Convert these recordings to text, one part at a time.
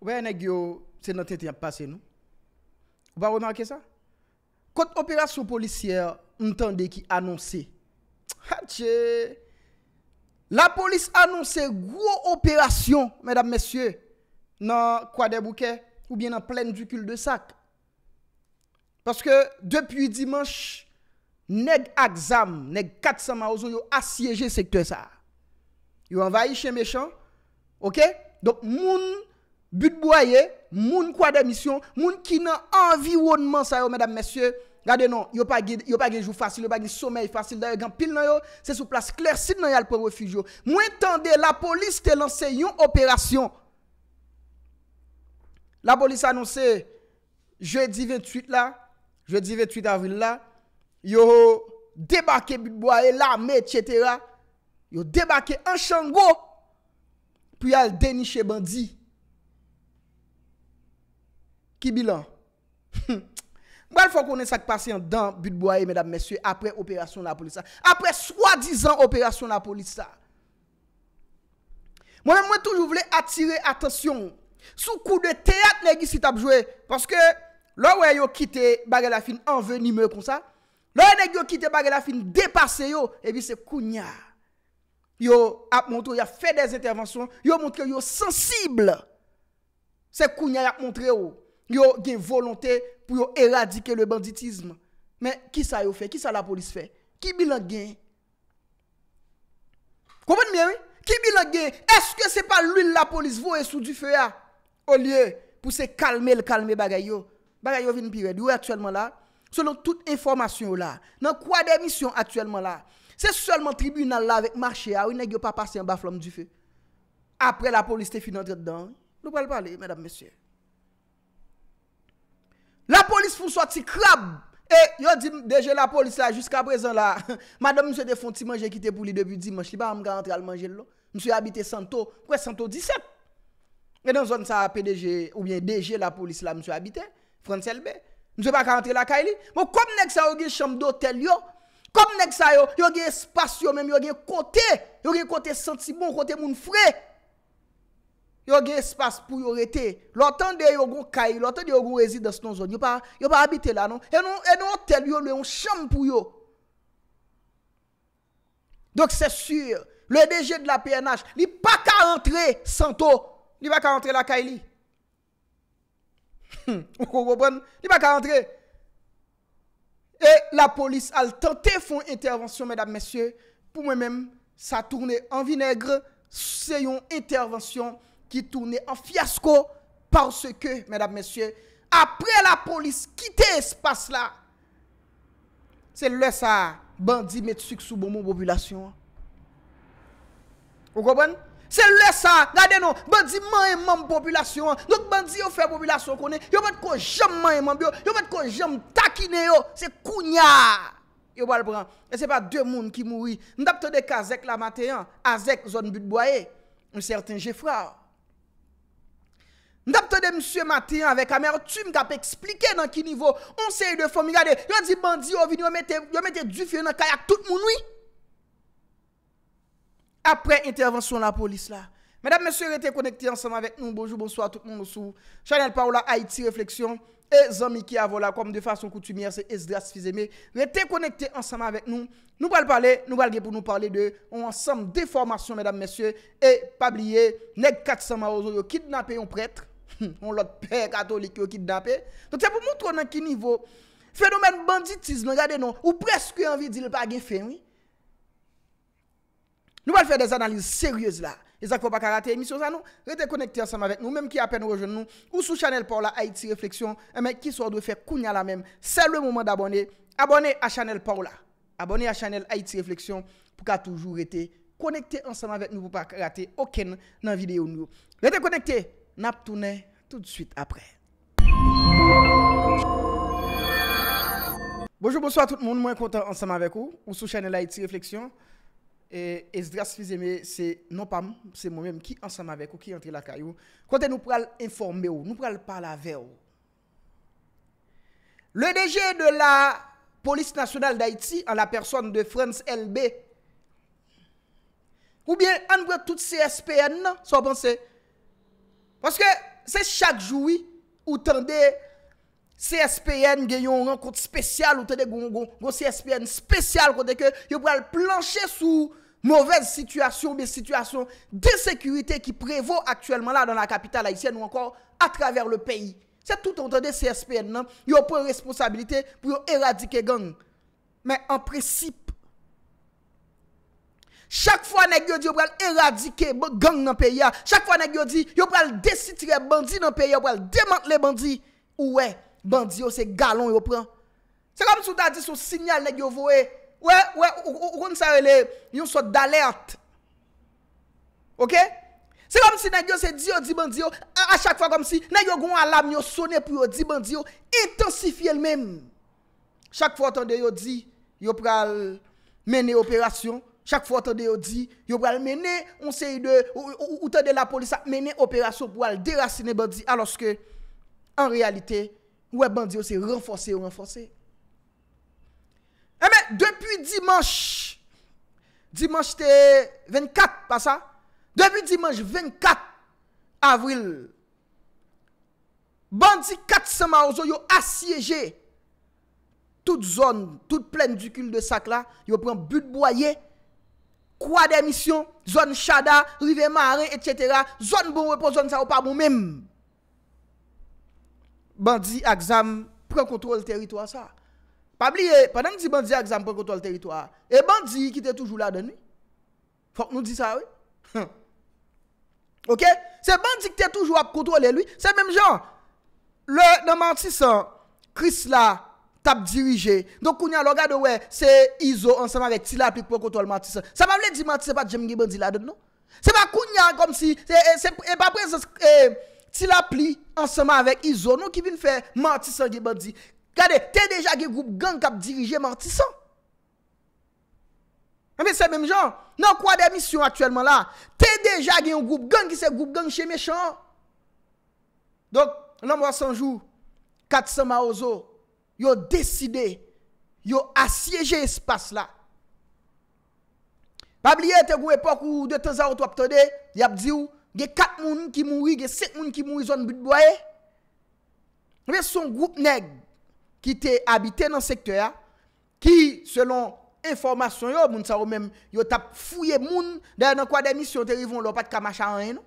Ouweye neg yo se noteti ap pase nou? Ouweye remarke sa? Kote operasyon polisiyer mtande ki anonsi. Hatche! La polis anonsi gwo operasyon, medan mesye, nan kwa debouke ou bien nan plen dukul de sak. Paske depi dimansh, neg aksam, neg kat sa maouzon yo asyeje sekte sa. Yo anvayi chen mechon. Ok? Dok moun Butbouaye, moun kwa demisyon, moun ki nan anviwounman sa yo, mèdame, mèsyon. Gade non, yo pa gejou fasil, yo pa gejou fasil, yo pa gejou fasil, da yo gan pil nan yo, se sou plas kler, sit nan yal pou refugio. Mwen tende, la polis te lanse yon operasyon. La polis anonse, jeudi 28 la, jeudi 28 avril la, yo debake butbouaye la, met, et cetera, yo debake an chango, pou yal deniche bandi, Ki bilan. Mwen fwa konen sak pase yon dan but boye, medan mesye, apre operasyon la polisa. Apre swa dizan operasyon la polisa. Mwen mwen touj ou vle atire atasyon. Sou kou de teat negi si tap jwe. Paske, lò wè yo kite bagè la fin anve ni mè kon sa. Lò wè negi yo kite bagè la fin depase yo, evi se kounya. Yo ap montre yo, yo ap fè des intervensyon, yo ap montre yo, yo sensible. Se kounya ap montre yo. Yo gen volonté pou yo eradike le banditisme. Men, ki sa yo fe? Ki sa la polis fe? Ki bilan gen? Komon mè? Ki bilan gen? Eske se pa l'il la polis voe sou du fe ya? O liye pou se kalme l'kalme bagay yo? Bagay yo vin piwè. Yo actuellement la? Selon tout informasyon yo la? Nan kwa demisyon actuellement la? Se solman tribunal la vek marche ya? Ou ne gyo pa pase yon baflom du fe? Apre la polis te fin entre ddan? Nou pali pali, mèdame mèsyè? La polis fouswa ti krab, e yo di deje la polis la jusqu aprezen la, madame mse defonti manje kite pou li debi dimanche li ba mga antre al manje lo, mse habite santo, kwe santo 17. E dan zon sa PDG ou bien DG la polis la mse habite, Franselbe, mse baka antre la kaili. Mwen bon, kom nek sa yo ge sham do tel yo, kom nek sa yo, yo ge espasyon men, yo ge kote, yo ge kote santi bon, kote moun frey. Yo gen espace pour yo rete. de yo gon kay, de yo gon résidence non zone. Yo pas yo pas habiter là non. Et non et non hôtel yo le on chambre pour yo. Donc c'est sûr, le DG de la PNH, il pas qu'à rentrer sans to Il pas qu'à rentrer la Kaili. Hmm, on comprend Il pas qu'à rentrer. Et la police a tenté font intervention mesdames messieurs pour moi-même ça tourne en vinaigre, c'est une intervention qui tournait en fiasco parce que, mesdames, messieurs, après la police quitter espace là, c'est le ça, bandit met sucre sous bonbon population. Vous comprenez? C'est le ça, regardez nous, bandit et man population. Donc bandit fait population connaît, yo pas qu'on jamais mange yo, yon pas qu'on jamais taquiner yo, c'est kounya. Yo pas le prendre. Et c'est pas deux monde qui mouri. N'dapte de kazek la matin, hein, azek zone but boyé un certain Geoffroy. Ndap te de msye mati anvek a mer, tu m gap eksplike nan ki nivou, on se yu de fomigade, yon di bandi yon vini, yon mette du fye nan kayak tout mounoui. Apre intervensyon la polis la, mdm msye rete konekte ansama vek nou, bonjou, bonsoy, tout moun mousou, chanel parola, haiti refleksyon, e zanmi ki avola, kom de fason koutumye, se es dras fizeme, rete konekte ansama vek nou, nou bal pale, nou balge pou nou pale de, on ansam de formasyon mdm msye, e pabliye, neg katsama o On lot pe katolik yo ki dapè. Don tè pou moutron nan ki nivou. Fenomen banditisme, non, gade nou. Ou preskou yon vi di lpa ge fè. Nou bal fè des analize seryèz la. E zak pou pa karate emisyon sa nou. Rete konekte ansama vek nou. Mèm ki apè nou rejè nou. Ou sou Chanel Paula, Haiti Reflexion. Mèm ki sou adwè fè kounya la mèm. Sè le mouman d'aboné. Aboné a Chanel Paula. Aboné a Chanel Haiti Reflexion. Pou ka toujou rete. Konekte ansama vek nou pou pa karate. Okè nan videyo nou. Rete konekte. Nap toune tout de suite apre Bonjour, bonsoir tout moun, mwen kontan ansame avek ou Ou sou chanel Haiti Reflexion E sdras fizeme se non pam Se moun menm ki ansame avek ou Ki entre la kayou Konten nou pral informe ou, nou pral parle avek ou Le DG de la Polis Nationale d'Haïti An la person de France LB Ou bien an brek tout se SPN S'en bon, pensez Paske se chakjoui ou tende CSPN gen yon rencontre spesyal ou tende goun goun, goun CSPN spesyal konde ke yo pral planche sou mouvez situasyon, mè situasyon de sekurite ki prevou aktuellement la nan la kapital haisyen ou ankor a traver le peyi. Se tout entende CSPN nan, yo pral responsabilite pou yo eradike gang, mè en principe. Chak fwa nèk yo di yo pral eradike bon gang nan peya, chak fwa nèk yo di yo pral desitre bandi nan peya, pral demant le bandi, ouwe, bandi yo se galon yo pran. Se kom si ou ta di sou sinyal nèk yo voe, ouwe, ouwe, ou kon sa rele, yon so dalert. Ok? Se kom si nèk yo se di yo di bandi yo, a chak fwa kom si, nèk yo goun alam yo sone pou yo di bandi yo, intensifi el mèm. Chak fwa ton de yo di, yo pral mène operasyon, chak fwa tade yo di, yo pral mene, ou tade la polisa mene operasyon pral derasine bandi, aloske, an realite, ouwe bandi yo se renfose, renfose. Eme, eh depi dimanche, dimanche te 24, pa sa, depi dimanche 24 avril, bandi 400 ma ouzo yo asyeje, tout zon, tout plen dukul de sak la, yo pran but boye, Kwa demisyon, zon chada, rive mare, etc. Zon bon repos, zon sa ou pa mou mèm. Bandi a gzam, pren kontrol teritwa sa. Pabli e, padan ki di bandi a gzam pren kontrol teritwa, e bandi ki te toujou la deni. Fok nou di sa, oui. Ok? Se bandi ki te toujou ap kontrole lui, se mèm jan. Le naman 6 an, kris la... tap dirije. Donk kounyan lo gade we, se Izo ansama vek Tilapli pou kontrol Martisan. Sa pa vle di Martisan pa jem ge bandi la don. Se pa kounyan kom si, se e, e, pa prese Tilapli ansama vek Izo, nou ki vin fe Martisan ge bandi. Gade, te deja gen goup gang tap dirije Martisan. Anve e se bem jan, nan kwa demisyon atyelman la, te deja gen yon goup gang ki se goup gang che mechon. Donk, nan mwa sanjou, katisama ozo, yo deside, yo asyeje espase la. Pabliye te gou epok ou de te zaot wap te de, yap zi ou, ge kat moun ki moui, ge set moun ki moui zon bitbwaye, mwen son goup neg ki te habite nan sektor ya, ki selon informasyon yo, moun sa ou men, yo tap fouye moun den an kwa demisyon te rivon lopat kamachan rey nou.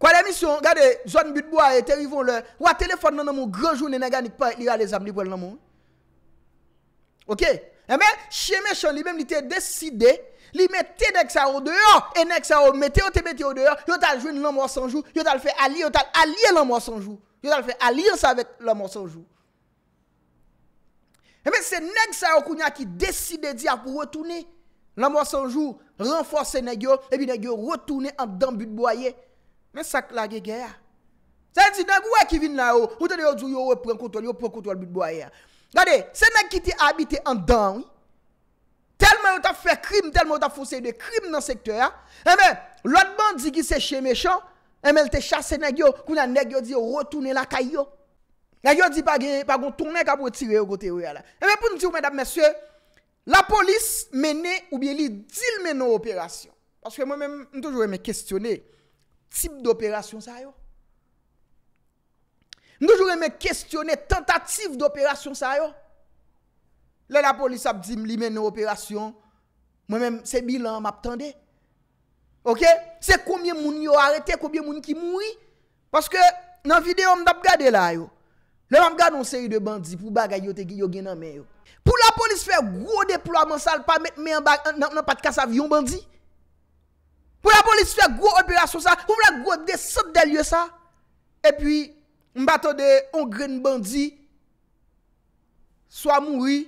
Kwa la misyon, gade, zwan but boye, terivon le, wak telefon nan nan moun, grenjoun nenega ni pa li a le zan li pou el nan moun. Ok? Eme, chen me chen li men li te deside, li mette dek sa ou deyo, e nek sa ou mette ou te mette ou deyo, yo tal jwen nan moun sanjou, yo tal fe ali, yo tal alie nan moun sanjou, yo tal fe alie sa vek nan moun sanjou. Eme, eh se nek sa ou kounya ki deside di ap wotouni, nan moun sanjou renforsen nek yo, e bi nek yo wotouni ap dan but boye, Mè sak la ge gè ya. Sè yè di nag wè ki vin la yo, eh ou te de yo djou yo wè pren kontrol, yo pren kontrol bit bo a yè. Gade, sè nag ki te habite an dan wè, telman wè ta fè krim, telman wè ta fòse de krim nan sektè ya, mè, lòtman di ki se chè mechò, mè lè te chasse nag yo, kou nan nag yo di yo rotounè la kayo. Nag yo di pa gontounè ka pwè tire yo kote wè la. Mè pou nou di wè dap mè sè, la polis mè ne ou bè li dil mè nan wè operasyon. Paske mè mè, mè toujwe mè k Tip d'opérasyon sa yo? Nou jure me kestyone tentative d'opérasyon sa yo? Le la polis ap di m li men nou opérasyon. Mwen men se bilan map tende. Ok? Se koumye moun yo arete, koumye moun ki mouri. Paske nan videon m dab gade la yo. Le mab gade nou seri de bandi pou bagay yo te gi yo gen nan men yo. Pou la polis fè gro deployman sal pa met men nan non, non, pat kas avyon bandi. Pou la polis fè gwo operasyon sa, pou la gwo desote de lye sa, epi mbato de on gren bandi, swa mouri,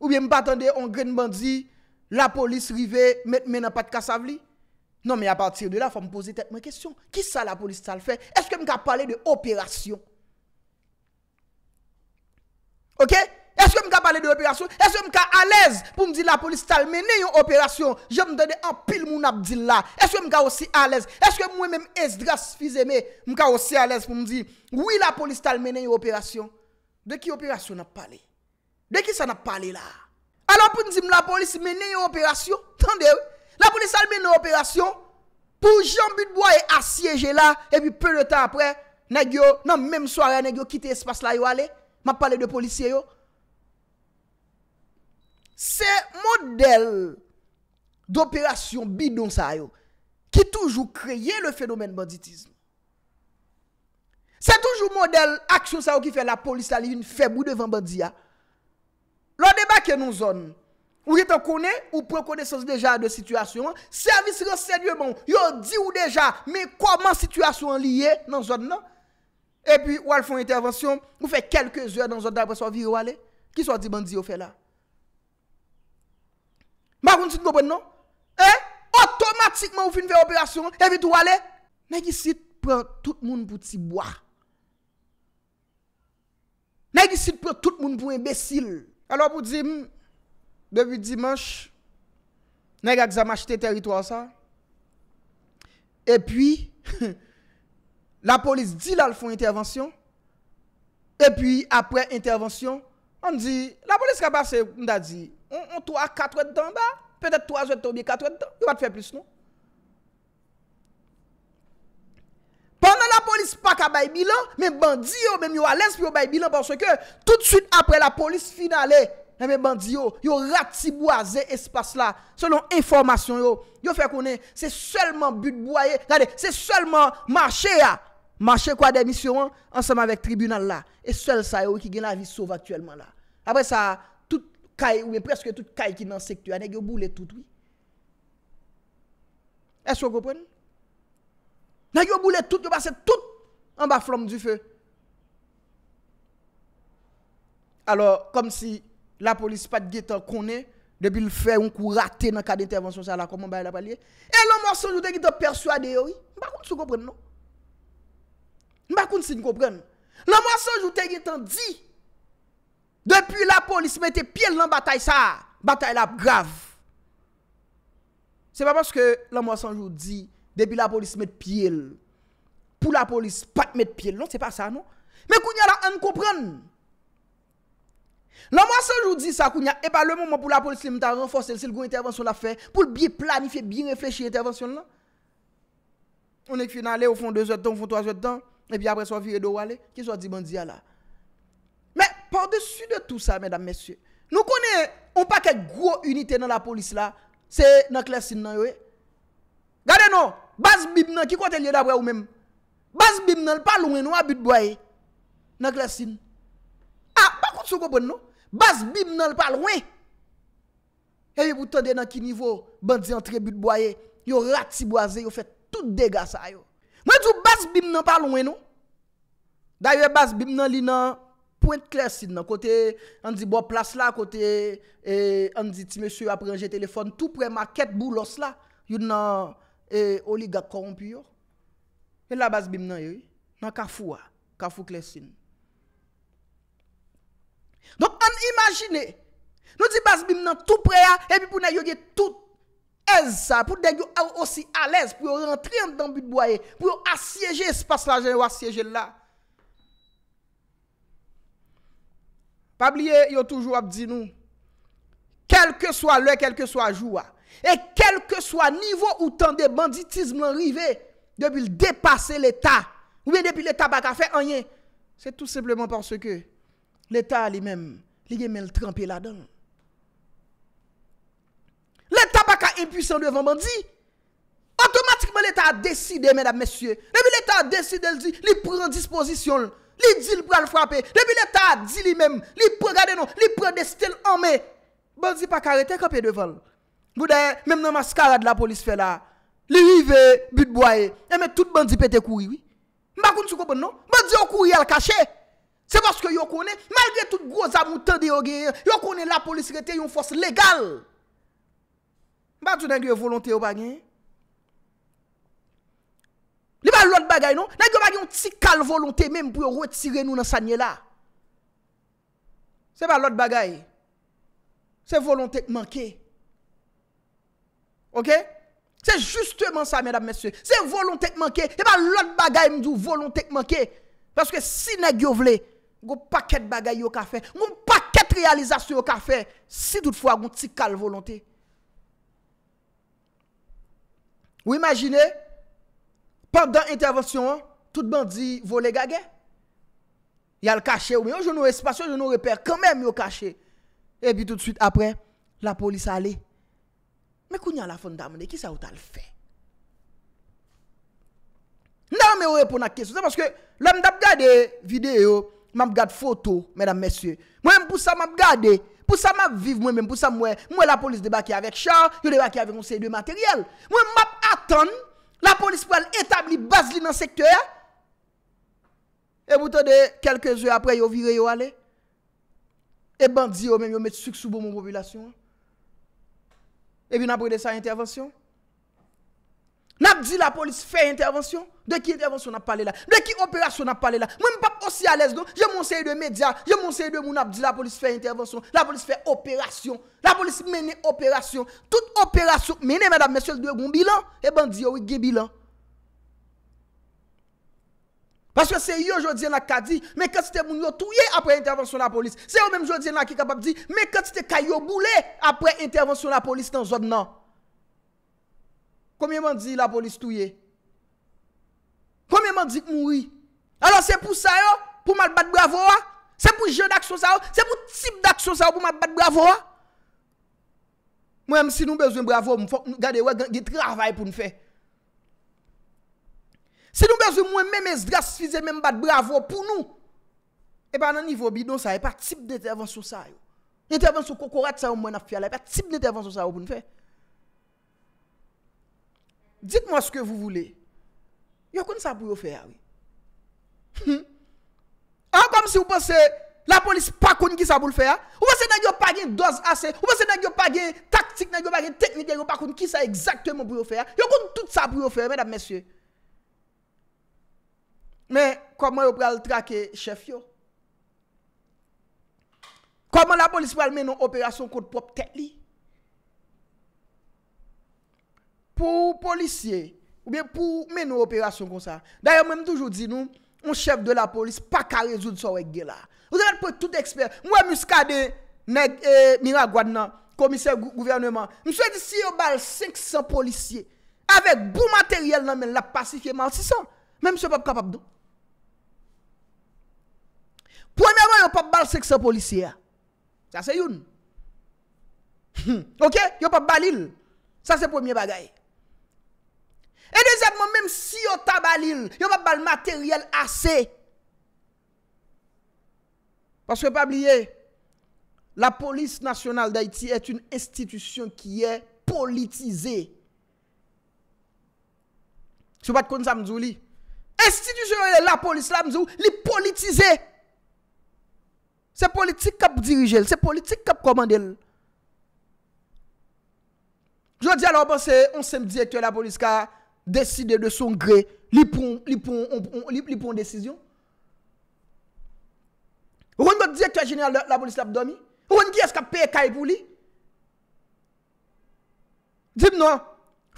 ou bi mbato de on gren bandi, la polis rive men apat kasavli. Non, mi a patir de la fè m'poze tèt mwen kesyon, ki sa la polis sal fè? Eske m ka pale de operasyon? Ok? Ok? Eske m ka alez pou m di la polis talmene yon operasyon Je m dade an pil moun abdil la Eske m ka osi alez Eske mwen m es dras fizeme M ka osi alez pou m di Oui la polis talmene yon operasyon De ki operasyon ap pale De ki sa ap pale la La polis talmene yon operasyon La polis talmene yon operasyon Pou jambi dboye asyeje la E pi peu de tan apre Nan menm soare nan kite espas la yon ale Ma pale de polisye yo Se model d'opérasyon bidon sa yo ki toujou kreye le fenomen banditisme. Se toujou model aksyon sa yo ki fe la polis talivine febou devan bandiya. Lò deba ke nou zon, ou ki te kone, ou pre kone sos dejan de situasyon, servis raseyye bon, yo di ou deja, me koman situasyon liye nan zon nan. E pi wal fon intervensyon, mou fe kelke zyon nan zon da pou so viri wale, ki so di bandiya ou fe la. Maroun tit go ben non? Eh? Otomatikman ou fin ve operasyon. Tevi tou wale? Nèk isit pre tout moun pou ti bwa. Nèk isit pre tout moun pou embesil. Alo pou di, hmm, devu dimanche, nèk ak zamache te teritwa sa. E pi, la polis di la l foun intervansyon. E pi, apre intervansyon, an di, la polis kapase mda di, On tou a 4 wet tan da. Pe det 3 wet tou bi 4 wet tan. Yo va te fè plus nou. Pendan la polis pak a bay bilan. Men bandi yo. Men yo a lesbi yo bay bilan. Panso ke. Tout süt apre la polis finalè. Men eh bandi yo. Yo ratibou a zè espas la. Selon informasyon yo. Yo fè konè. Se selman but bou a ye. Se selman mâche ya. Mâche kwa demisyon. Ansem avèk tribunal la. E sel sa yo ki gen la vi souv aktuelman la. Apre sa a. kaye ou e preske tout kaye ki nan sektu, ane yo boule tout, es yo kopren? Ane yo boule tout, yo basen tout an ba flom di fe. Alors, kom si la polis pat ge tan kone, debi l fe, ou kou rate nan ka de intervensyon sa la koman ba e la palye, e la mwason jouten ge tan persuade yo, mbakoun sou kopren nou? Mbakoun si nou kopren? La mwason jouten ge tan di, mbakoun si nou kopren? Depi la polis mette piel nan batay sa, batay la grav. Se pa paske la mwa sanjou di, depi la polis mette piel, pou la polis pat mette piel, non se pa sa non. Me kounya la an koupran. La mwa sanjou di sa kounya, e pa le mouman pou la polis li mta renfosel se l goy intervensyon la fe, pou l biye planifiye, biye reflechye intervensyon la. On ek fina le ou fon 2 ou 3 ouet tan, e pi apre so viri do wale, ki so di bandiya la. Par desu de tout sa, mèdam, mèsyè. Nou konè, on pa kek gwo unitè nan la polis la, se, nan klesin nan yoy. Gade nou, basbib nan, ki kontè liye dabre ou mèm. Basbib nan, l'pal ouen nou a bitbwaye. Nanklesin. A, pa koutso go bon nou. Basbib nan, l'pal ouen. E yoy boutande nan ki nivou, bandi antre bitbwaye, yoy rati boazè, yoy fè tout dega sa yoy. Mwen tou basbib nan, l'pal ouen nou. Da yoy basbib nan, li nan, Kote an di bo plas la, kote an di ti mesyu aprenje telefon, tou pre ma ket boulos la, yon nan e, oliga koronpyo. Men la basbim nan yoy, nan kafou a, ah. kafou klesin. Donk an imagine, nou di basbim nan tou pre a, epi pou nan yoye tout ah, ez sa, pou denk yon aw osi alez, pou yon rentri an dan bidbwaye, pou yon asyeje espas la, pou yon asyeje la. Pabliye, yo toujou ap di nou, kelke sou a lè, kelke sou a jou a, e kelke sou a nivou ou tan de banditisme anrive, debil depase l'Etat, oube depil l'Etat baka fe anyen, se tout sepleman panse ke l'Etat li men, li men l'trampi la don. L'Etat baka impwisan devan bandi, otomatikman l'Etat a deside, mèdap mesye, debil l'Etat a deside, li pren disposisyon lè. Li di li pral fwapè, le bilè ta di li mèm, li pre gade nou, li pre destel anmè. Bè zi pa karetè, kèpè devol. Boudè, mèm nan maskara de la polis fè la, li vivè, bitbouaè, e mè tout bandi pète koui wè. Mbakoun sou koupè nou, bandi yo koui al kachè. Se baske yo konè, malgré tout groz amoutan di yo gè, yo konè la polis retè yon fòs legal. Mbakoun sou koupè nou, malgré tout groz amoutan di yo gè, yo konè la polis retè yon fòs legal. Li pa lot bagay nou? Nè gyo bagay yon ti kal volonté mèm pou yon retire nou nan sa nyè la. Se pa lot bagay. Se volonté kmanke. Ok? Se justèman sa mèdame mèsè. Se volonté kmanke. Se pa lot bagay mdou volonté kmanke. Paske si nè gyo vle. Gyo paket bagay yo ka fè. Gyo paket realizasyon yo ka fè. Si dout fwa yon ti kal volonté. Ou imaginey. Pendan intervensyon, tout bandi vole gage. Yal kache ou men yo, jounou espasyon, jounou reper, kame men yo kache. E bi tout suite apre, la polis ale. Me kou nyan la fondamene, ki sa ou tal fe? Nan men yo repona kesou, se maske, lèm dap gade videyo, mab gade foto, mèdam mesye. Mwen mpousa mab gade, mpousa mab vive mwen men, mpousa mwen, mwen la polis debake avek chan, yo debake avek konsey de materyel. Mwen mab atan, mwen mpousa mwen, La polis pou al etabli bas li nan sektor, e bouton de kelke zwe apre yo vire yo ale, e bandi yo men yo met souk soubo moun popilasyon. E bin apre de sa intervensyon, Nap di la polis fè intervansyon? De ki intervansyon nap pale la? De ki operasyon nap pale la? Mwen mpap osi alèz don, jè monsè yè de medyar, jè monsè yè de moun ap di la polis fè intervansyon, la polis fè operasyon, la polis mène operasyon, tout operasyon mène mèdap mèsè l'douè goun bilan, e eh ban di yò wè gè bilan. Paske se yò jò di yè nak ka di, mè kèt se te moun yò touye apre intervansyon la polis, se yò mèm jò di yè nak ki kapap di, mè kèt se te kayo boule Komye man di la polis touye? Komye man di ki moun ri? Alors se pou sa yo? Pou mal bat bravo? Se pou je d'akso sa yo? Se pou tip d'akso sa yo pou mal bat bravo? Mwen si nou bezwen bravo, mwen fok gade wè gè travay pou nou fè. Si nou bezwen mwen mè mè zdras fizè mè bat bravo pou nou, e pa nan nivou bi don sa yo, pa tip d'intervenso sa yo. Intervenso kokorat sa yo mwen ap fè alè, pa tip d'intervenso sa yo pou nou fè. Dite mwa ske vous voulé. Yo kon sa bou yo fè ya wè. An kom si wopan se la polis pa kon ki sa bou l fè ya. Wopan se nan yo pagen doz ase. Wopan se nan yo pagen taktik. Nan yo pagen teknik. Nan yo pagen ki sa exaktèmou bou yo fè ya. Ah? Yo kon tout sa bou yo fè ya mèdèm mèsyè. Mè koman yo pral trake chef yo. Koman la polis pral menon operasyon kote pop tèk li. pou policye, ou bien pou men nou operasyon kon sa. Da yon men mwen toujou di nou, mwen chèv de la polis, pa ka rezoun so we gela. Mwen mwen mwen tout ekspert. Mwen mwen skade, komisè gouvernement, mwen souye di si yon bal 500 policye, avèk bou materyèl nan men la pasife mè a tisè, mè mwen souye pop kapap do. Premè yon pop bal 500 policye, sa se yon, ok, yon pop balil, sa se premè bagay. Ok, E dezèdman, mèm si yo ta balil, yo va bal materyel asè. Paske pa bliye, la polis nasyonal da iti et un estitisyon kiye politize. Sou pat kon sa mzou li. Estitisyon la polis la mzou, li politize. Se politik kap dirijel, se politik kap komandel. Jodi alò, bon se, on se mdi et yo la polis ka... Deside de son gre li pon, li pon, li pon, li pon desisyon. Woun mwen diye ki a jenye la bolis lap domi? Woun mwen diye eskap pe e kay pou li? Dib nan,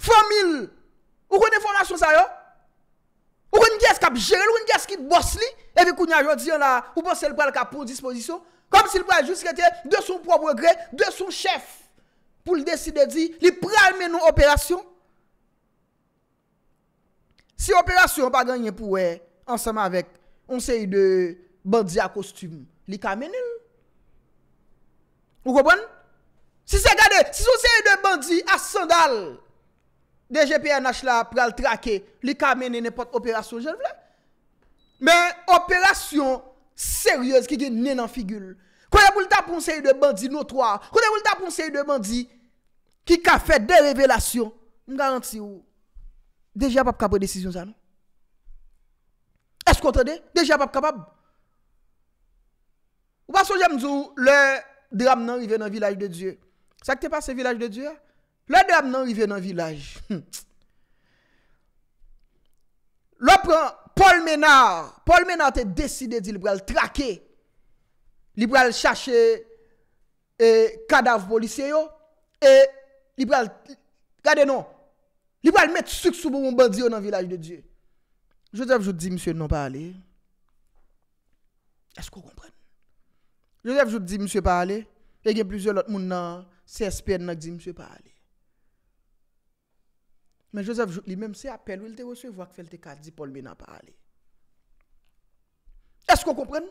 foun mil, woun mwen de foun asyon sa yo? Woun mwen diye eskap jere, woun mwen diye eskip bors li? Ewi kounyan jodi an la, woun bors el pou al kapon dispozisyon? Kom si l pou ajous kete de son probre gre, de son chef. Pou l deside di, li pral menon operasyon? Si operasyon pa ganyen pou wè, ansama vek, on se yi de bandi a kostum, li ka menen. Ou kopwen? Si se gade, si son se yi de bandi a sandal, de GPNH la pral trake, li ka menen nepot operasyon jen vle. Men, operasyon seryöz ki gen nenan figyul. Kone pou lita pou on se yi de bandi notwa, kone pou lita pou on se yi de bandi ki ka fè de revelasyon, m garanti ou. Deja pap kap pre-desisyon sa nou? Esk kontre de? Deja pap kap ap? Ou pa sou jem zou, le dram nan rive nan vilaj de Diyo? Sakte pa se vilaj de Diyo? Le dram nan rive nan vilaj. Le pren, Paul Ménard, Paul Ménard te deside di librel trake, librel chache, librel eh, kadaf polisye yo, librel kade nou? Li pou al met souk soubou moun bandi yo nan vilaj de Diyo. Joseph Jout di msye non pa ale. Esk ou kompren? Joseph Jout di msye pa ale. Lè gen plizye lot moun nan, se espèd nan di msye pa ale. Men Joseph Jout li menm se apel, wèl te wòswe, wèk fèl te kadi pol mi nan pa ale. Esk ou kompren?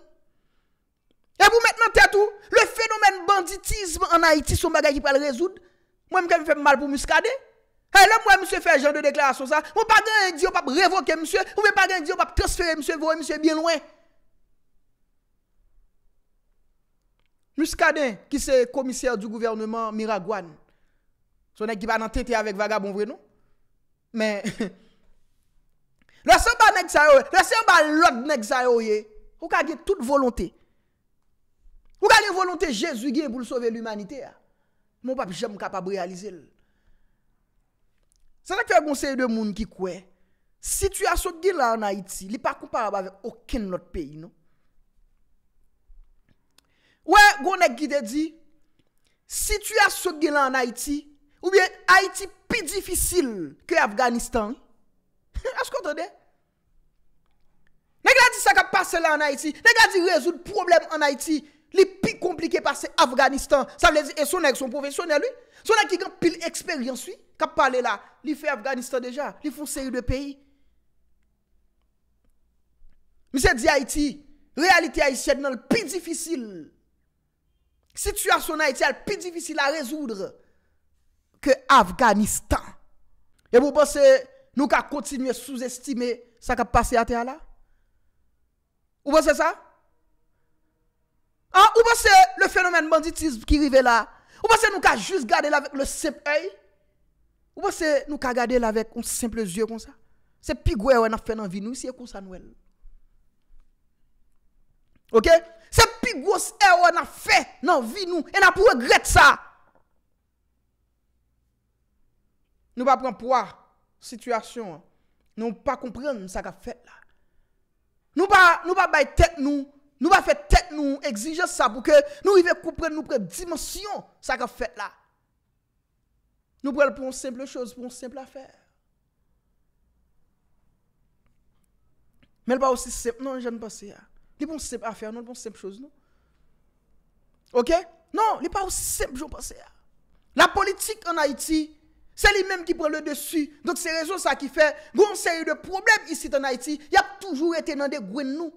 E pou menm nan tèt ou, le fenomen banditisme an Haiti, sou magay ki pou al rezoud, mwenm kèm fèm mal pou muskade, mwenm kèm fèm mal pou muskade, E lè mwen msè fè gen de dekla son sa, mwen pa gen diyo pa prevoke msè, mwen pa gen diyo pa prefe msè, msè vò msè bien loun. Mouss Kadin, ki se komisèr du gouvernement Miragouane, sonè ki pa nan tète yavèk Vagabonvrenou, men, lè se mba nek sa yo, lè se mba lòd nek sa yo ye, ou ka gen tout volonté, ou ka gen volonté jèsu gen pou lè sove l'humanité, mwen pa pi jèm kapab realize lè. San ak fè goun se yu de moun ki kwe, si tu a sot gila an Haiti, li pa kumpar abave okin not peyi nou. Ouè, goun ek gite di, si tu a sot gila an Haiti, oubyen Haiti pi difisil ke Afganistan, as kote de? Nek la di sa ka pase la an Haiti, nek la di rezout problem an Haiti, Li pi komplike pa se Afganistan. Sa vle di, e sonna ek son profesyonel li. Sonna ki gen pil eksperyanswi. Kap pale la, li fe Afganistan deja. Li fonseri de peyi. Mise di Haiti, realite Haitienne nan li pi difisil. Situasyon Haiti al pi difisil a rezoudre ke Afganistan. E mou bose, nou ka kontinuye souzestime sa kap pase ate ala. Ou bose sa? Ou pa se le fenomen banditism ki rive la? Ou pa se nou ka juz gade la vek le semp ey? Ou pa se nou ka gade la vek un simple zye kon sa? Se pi gwe ou an a fe nan vi nou, si e kon sa nou en? Ok? Se pi gwe ou an a fe nan vi nou, en a pou regret sa! Nou pa pren po a, situasyon, nou pa komprende sa ka fet la. Nou pa bay tek nou, Nou pa fè tèt nou exige sa pou ke nou y fè koupren nou prè dimensyon sa ka fèt la. Nou prè l pou an simple chòz, pou an simple a fè. Mè l pa ou si simple, nou jen pa se ya. Li pou an simple a fè, nou l pou an simple chòz nou. Ok? Non, li pa ou si simple jen pa se ya. La politik an Haiti, se li mèm ki prè le dessu. Donk se rezo sa ki fè, groun seri de problem isit an Haiti, y ap toujou ete nan de gwen nou.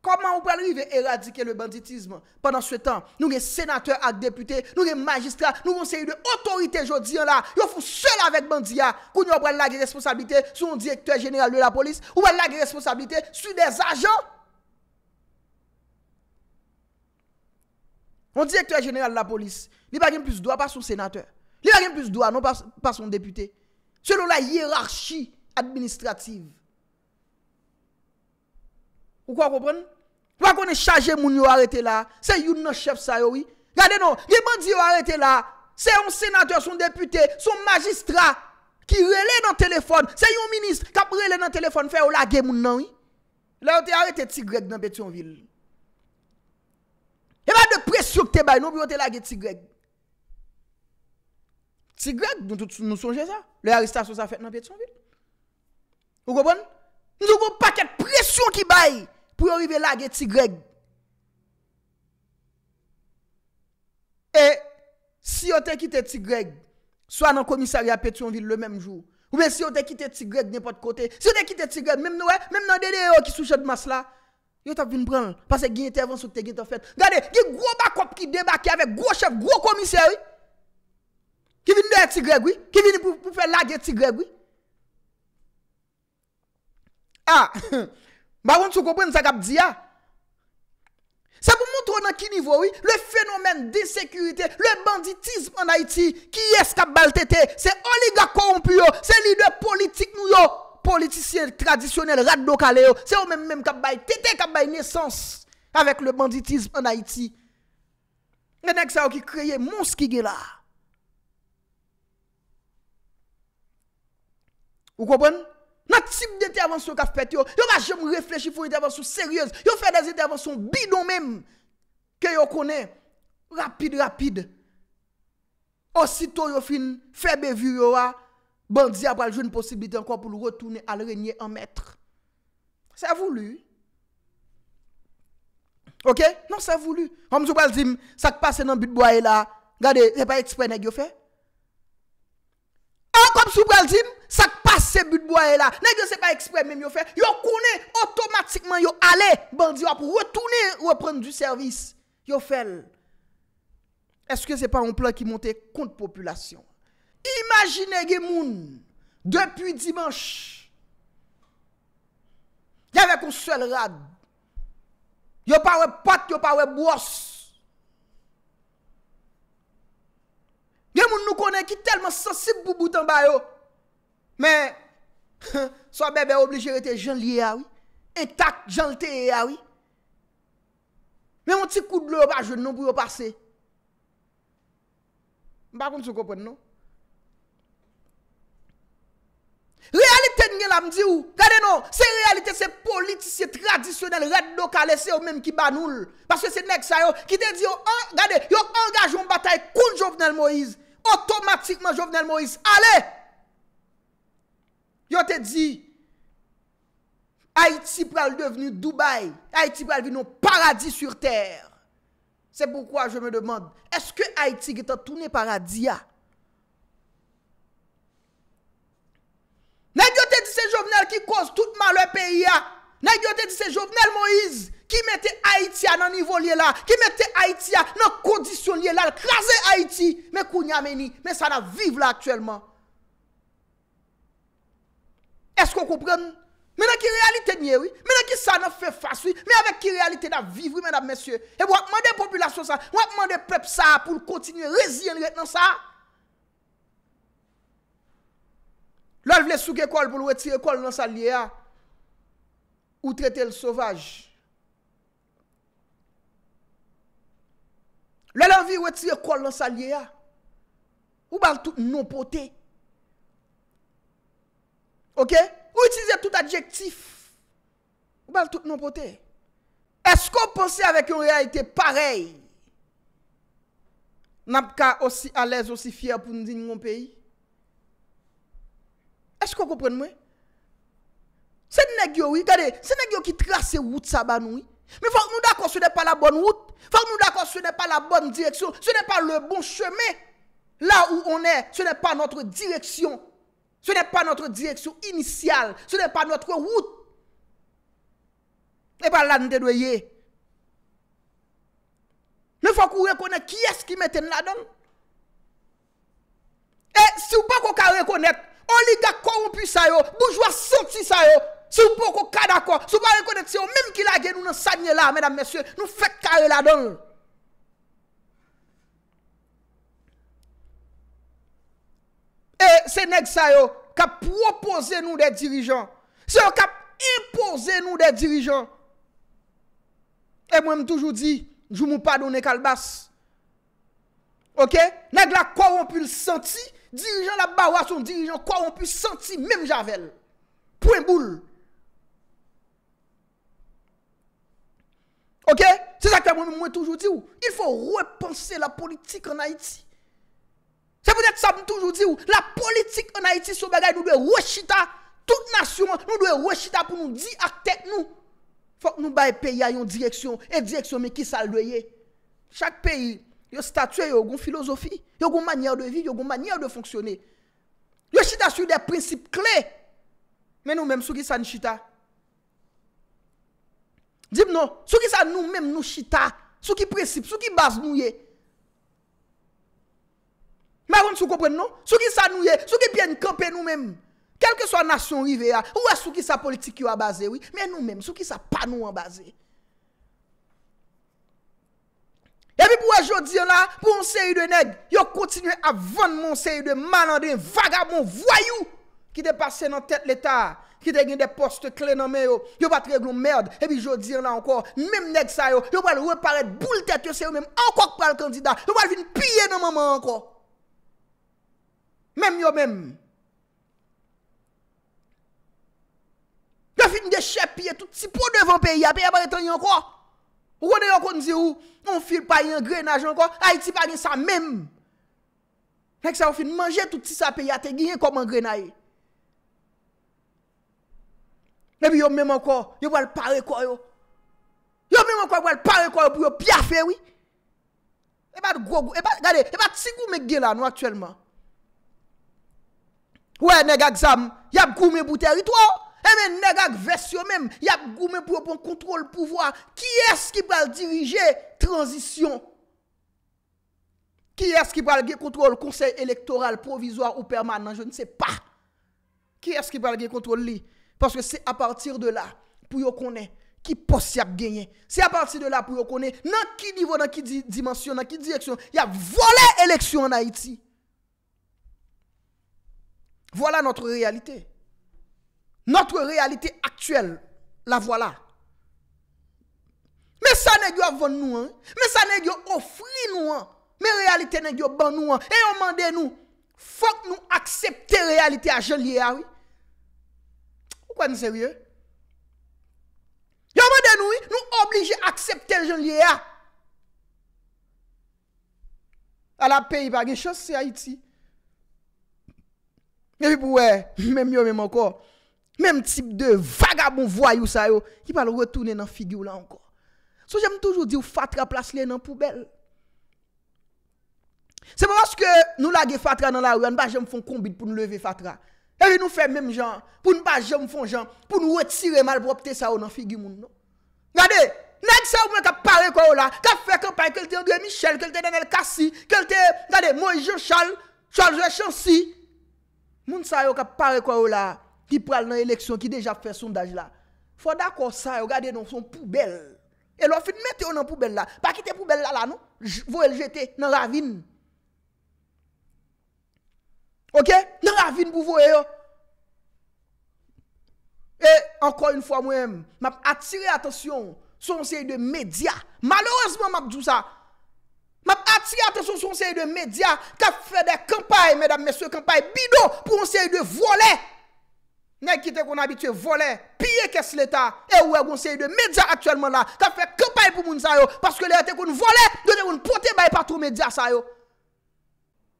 Koman ou pren li ve eradike le banditisme Pendan sou etan, nou ge senate ak depute Nou ge magistra, nou monseri de otorite Jodi an la, yo fous sel avek bandiya Koun yo pren la ge responsabilite Sou moun direktor general de la polis Ou pren la ge responsabilite sou des ajan Moun direktor general de la polis Li pa gen plus doa pa sou senate Li pa gen plus doa non pa son depute Se nou la hierarchi administrativ Ou kwa koupen? Ou akone chaje moun yo arete la? Se yon no chef sa yo wi? Gade nou, ge mandi yo arete la? Se yon senateur, son depute, son magistra ki rele nan telefone, se yon ministre kap rele nan telefone fè ou la ge moun nan wi? La yo te arete tigreg nan Betionville. E ba de presyon ki te baye, nou bi yo te lage tigreg. Tigreg, nou sonje sa. Le arrestation sa fè nan Betionville. Ou koupen? Nou yon paket presyon ki baye. pou yo rive la ge tigreg. E, si yo te kite tigreg, swa nan komisari a Petionville le menm jou, oube, si yo te kite tigreg nepot kote, si yo te kite tigreg, mem nou e, mem nou de de yo ki souche de mas la, yo tap vin pran, pase genye te evans ou te genye te fet. Gade, genye gro bakop ki debake avek gro chef, gro komisari, ki vin do e tigreg, ki vin pou fe la ge tigreg. Ha, ah, ha, Baroun sou kopwen sa kap di ya Sa pou montre nan ki nivou Le fenomen desekurite Le banditism an Haiti Ki es kap bal tete Se oliga komp yo Se li de politik nou yo Politisye tradisyonel Se ou men men kap bay tete Kap bay nesans Awek le banditism an Haiti Nenek sa ou ki kreye mons ki ge la Ou kopwen? Nati sip d'intervansyon kaf pet yo, yo va jem reflechifou intervansyon seryèz, yo fè dèz intervansyon bidon mèm ke yo konè, rapide, rapide. Osito yo fin fè bè vu yo a, bandzi apal joun posibiti anko pou l'wotounè al renyè an mètr. Sè a voulou. Ok, nan sè a voulou. Hamzou balzim, sakpase nan bitbwa e la, gade, repayet spè nèk yo fè. Mwen kom sou pral zim, sak pase se but boye la. Nè gen se pa eksprèm mèm yo fèl, yo kounè otomatikman yo alè bandiwa pou wè toune wè prenne du servis. Yo fèl, eske se pa on plan ki monte kont populasyon? Imaginè gen moun, depuy dimansch, yavè kon sel rad, yo pa wè pat, yo pa wè bwos, Gen moun nou konen ki telman sasik pou boutan bayo. Men, sa bebe oblijerite jan liye yawin. Entak jan liye yawin. E Men moun ti koud lou pa joun nou pou yopase. Mba kon sou kopon nou. Realite, la mdi ou. Gade nou, se realite se politisye tradisyonel red do kalese ou menm ki banoul. Parce se nek sa yo, ki te di yo, gade yo angajon batay koun Jovenel Moïse otomatikman Jovenel Moïse ale! Yo te di Haiti pral devenu Dubai. Haiti pral devenu paradis sur terre. Se poukwa je me demande, eske Haiti getan toune paradis ya? Nè yo Nè yotè di se Jovenel Moïse Ki mette Haitia nan nivou liye la Ki mette Haitia nan kondisyon liye la Lè krasè Haiti Mè kou nyamè ni Mè sa nan viv la aktuelman E skon koupren? Mè nan ki realite nye wè Mè nan ki sa nan fè fass wè Mè avè ki realite nan viv wè mè nan mèsyè E wèkman de populasyon sa Wèkman de pep sa Poul kontinye rezien lè nan sa Lè lè vle souke kòl pou l wè tire kòl lò sa liye a. Ou trete l sovaj. Lè lè vle wè tire kòl lò sa liye a. Ou bal tout nou pote. Ok? Ou itize tout adjektif. Ou bal tout nou pote. Eskò ponsè avèk yon reayte parey? N ap ka alèz osi fiyè pou nou din yon peyi? Esko koupren mwen? Se negyo ki trase wout sa ban mwen. Me fok nou dako se ne pa la bon wout. Fok nou dako se ne pa la bon direksyon. Se ne pa le bon cheme. La ou on e, se ne pa notre direksyon. Se ne pa notre direksyon inisyal. Se ne pa notre wout. Ne pa lande dweye. Ne fok ou rekone ki eski meten la don. E si ou pa kou ka rekonek, On li ga korompi sa yo, boujwa senti sa yo, sou pou kou kada kwa, sou pou rekonek se yo, mèm ki la gen nou nan sanye la, mèdam mèsyon, nou fèk kare la don. E, se neg sa yo, kap proposè nou de dirijan, se yo kap impose nou de dirijan, e mwen m toujou di, jou mou pa donè kalbas. Ok? Neg la korompi le senti, Dirijan la bawa son dirijan kwa ou an pu senti mèm javelle. Pren boule. Ok? Se sak la mwen mwen toujou di ou? Il fò repense la politik an Haiti. Se pwede sa mwen toujou di ou? La politik an Haiti sou bagay nou dwe weshita. Tout nasyon nou dwe weshita pou nou di aktek nou. Fòk nou baye peyi a yon direksyon. E direksyon men ki sa lweye. Chak peyi. Yo statwe yo goun filozofi, yo goun manye ou de vi, yo goun manye ou de fonksyone. Yo chita sou de prinsip kle, men nou mèm sou ki sa ni chita. Dib nou, sou ki sa nou mèm nou chita, sou ki prinsip, sou ki baz nou ye. Mè roun sou kopwen nou, sou ki sa nou ye, sou ki pien kope nou mèm. Kelke sou a nasyon rive ya, ou a sou ki sa politik yo a baze wè, men nou mèm, sou ki sa pa nou a baze wè. Epi pou wè jodi yon la, pou yon seri de neg, yon kontinuè avon moun seri de malandrin vagabon voyou ki te pase nan tet l'Etat, ki te gen de poste kle nan men yon, yon bat reglou mèrd, epi jodi yon la anko, mèm neg sa yon, yon bat reparet bou l'tet, yon se yon mèm anko ak pral kandida, yon bat vin piye nan maman anko. Mèm yon mèm. Yon fin de chè piye tout si pou devan pe yon, apè yon bat reten yon anko. Ou konnen yon konn zi ou, moun fil pa yon grenaj yon kon, ay ti pa gen sa mem. Nèk sa yon fin, manje touti sa pe yate, gen yon kon men grenaje. Nèk bi yon mem an kon, yon wèl pare kon yon. Yon mem an kon wèl pare kon yon pou yon pya fe wè. E ba e tigou e me gela nou aktuelman. Wè nèk a gzam, yab koume bouterito wò. Et eh bien, nèg ak même, y a goumé pour contrôler contrôle pouvoir. Qui est-ce qui va diriger transition Qui est-ce qui va le contrôle conseil électoral provisoire ou permanent, je ne sais pas. Qui est-ce qui va le contrôle Parce que c'est à partir de là pour yo connaît qui poste gagner. C'est à partir de là pour yo connaît dans qui niveau, dans qui dimension, dans qui direction Il y a volé élection en Haïti. Voilà notre réalité. Notre réalité actuelle, la voilà. Mais ça n'est pas avant nous. Mais ça n'est pas au fruit nous. Mais réalité n'est pas avant nous. Et on m'en dit nous, faut que nous acceptez réalité à jeun liéa. Ou quoi de sérieux? Et on m'en dit nous, nous obligez à accepter le jeun liéa. A la paix, il y a des choses, c'est à iti. Et puis, oui, même mieux, même encore. menm tip de vagabon voyou sa yo, ki palo retoune nan figi ou la anko. Sou jem toujou di ou fatra plas le nan poubel. Se pou woske nou lage fatra nan la ou, anba jem fon kombit pou nou leve fatra. E vi nou fe menm jan, pou anba jem fon jan, pou nou wetire mal pou opte sa ou nan figi moun nou. Gade, neg sa ou mwen ka pare kwa ou la, ka fe kampay kelte Andre Michel, kelte Daniel Cassi, kelte, gade, mwen je chal, chal je chansi, moun sa ou ka pare kwa ou la, ki pral nan eleksyon, ki deja fè sondaj la, fò da kò sa, yo gade nan son poubel, e lò fè mète yo nan poubel la, pa ki te poubel la la nou, voel jete nan ravine, ok, nan ravine bou voel yo, e, ankon yon fò mwen, map atire atasyon, son sey de media, malouzman map djou sa, map atire atasyon, son sey de media, ka fè de kampay, mèdam mèsyo kampay, bidon, pou sey de vole, Nèk ki te kon abitye vole, pye kes leta, e ou e gonseye de medya aktuelman la, ta fe kampay pou moun sa yo, paske le e te kon vole, de ne ou n'pote bay pa tro medya sa yo.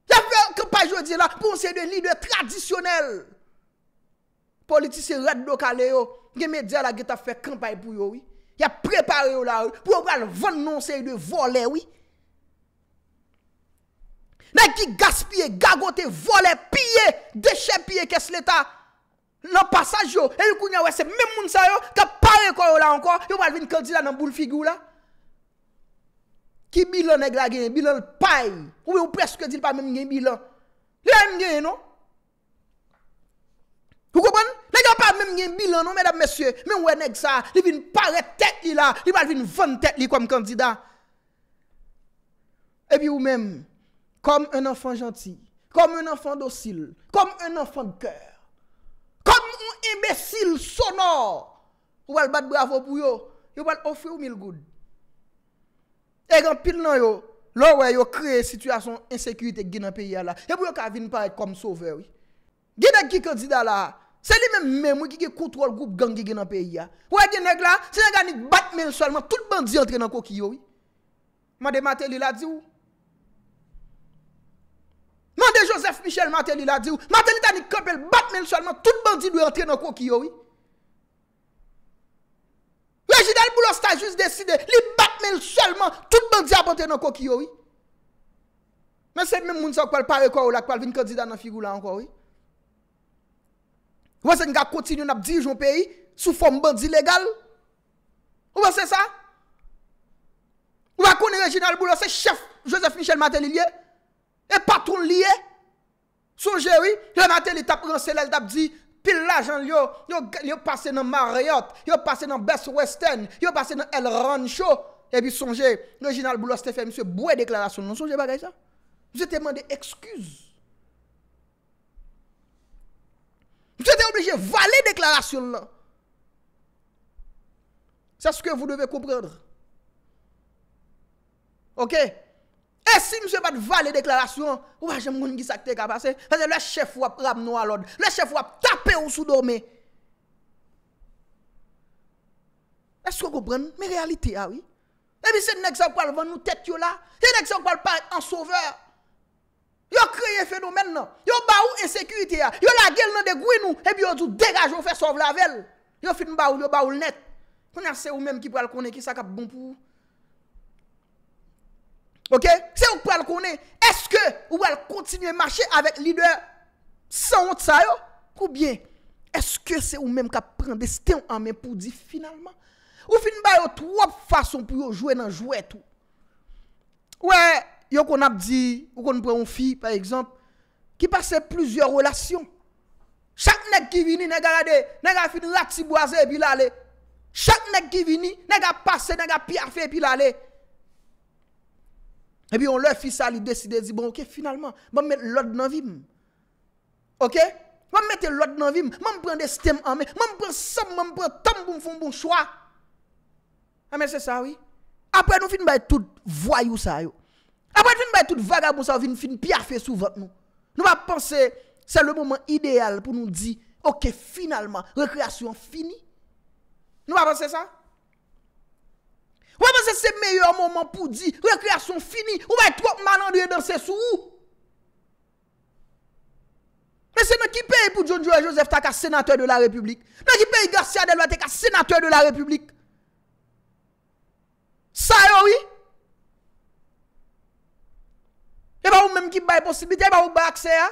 Ya fe kampay jodi la, pou monseye de nidwe tradisyonel. Politisi red do ka le yo, nge medya la ge ta fe kampay pou yo, ya prepare yo la, pou yo gane ven nonseye de vole. Nèk ki gaspye, gagote, vole, pye, deche pye kes leta. nan pasaj yo, e yu kou nya wese, men moun sa yo, ka pare kou yo la ankon, yu wale vin kandida nan bou l figou la, ki bilan neg la gen, bilan l paye, ou we ou preske di li pa men gen bilan, li wale gen gen non, yu kou bon, ne gen pa men gen bilan non, men ap mesye, men wale neg sa, li vin pare tek li la, li wale vin van tek li kom kandida, e bi ou men, kom en anfan janti, kom en anfan dosil, kom en anfan kèr, imesil sonor ou al bat bravo pou yo ou al ofri ou mil goud e gen pil nan yo lo we yo kreye situasyon insekurite gen api ya la e pou yo ka vin parek kom sove gen ek ki kandida la se li men men mwen ki ki koutwal goup gangi gen api ya ou e gen ek la se gen ek bat men sol mwen tout bandi antre nan koki yo mwen de mater li la di ou Michel Mateli la di ou Mateli ta ni kapel batmen solman Tout bandi dwe rentre nan kwa ki yo Reginald Boulos ta juste deside Li batmen solman Tout bandi apante nan kwa ki yo Men se mè moun sa kwa l parè kwa ou la kwa Vin kwa di dan nan figou la an kwa ou Ou se nga kontinyon ap dirjon peyi Sou form bandi legal Ou se sa Ou akouni Reginald Boulos Se chef Joseph Michel Mateli liye E patron liye Sonjè wè, lè matè lè tap rensel, lè tap di, pil la jan lè yo, lè yo pase nan Marriott, lè yo pase nan Best Western, lè yo pase nan El Rancho, epi sonjè, lè jenal blos te fè, msè bouè deklarasyon, non sonjè ba gèy sa? Mse te mandè, eksküz. Mse te oblijè, valè deklarasyon lè. Sè sè kè vous devè kouprèdre. Ok? Ok? E si mse pat vali deklarasyon, wajem goun gisa kte kapase, fese lè chef wap rap nou alod, lè chef wap tape ou sou dome. E sou go pren, me realite ya wè. E bi se nèk sa wap wane nou tèt yo la, se nèk sa wap wane par en sauveur. Yo kreye fenomen nan, yo ba ou ensekuiti ya, ah. yo la gel nan degoui nou, e eh bi yo zou degaj ou fè sov la vel. Yo fit mba ou, yo ba ou l'net. Konen se ou menm ki wale konen ki sa kap bon pou ou. Ok, se ou pral konen, eske ou wèl kontinye mache avèk lide, sanout sa yo, koubyen, eske se ou mèm ka pren desten an mèm pou di finalman? Ou fin bè yo tou wop fason pou yo jwè nan jwè tou? Ouè, yo kon ap di, ou kon prè yon fi, par exemple, ki pase plusieurs relations, chak nek ki vini, nek a rade, nek a fin lati boazè, chak nek ki vini, nek a pase, nek a pi afe, chak nek ki vini, nek a pase, nek a pi afe, Epi yon le fisa li deside, zi bon, ok, finalman, ban met lod nan vim, ok? Ban mette lod nan vim, man pren de stem anme, man pren sam, man pren tam bon fon bon chwa. A men se sa, oui. Apre, nou fin bay tout voyou sa yo. Apre, fin bay tout vagabou sa yo, fin piyar fe sou vot nou. Nou va panse, se le mouman ideal pou nou di, ok, finalman, rekreasyon fini. Nou va panse sa? Wè pa se se meyèr mouman pou di, rekreasyon fini, ou wè trop manandye dansè sou ou? Wè se nou ki peye pou John Joseph ta ka senatèr de la republik? Nou ki peye Garcia Del Vate ka senatèr de la republik? Sa yo wè? E pa wè mèm ki baye posibite, e pa wè baye akse ya?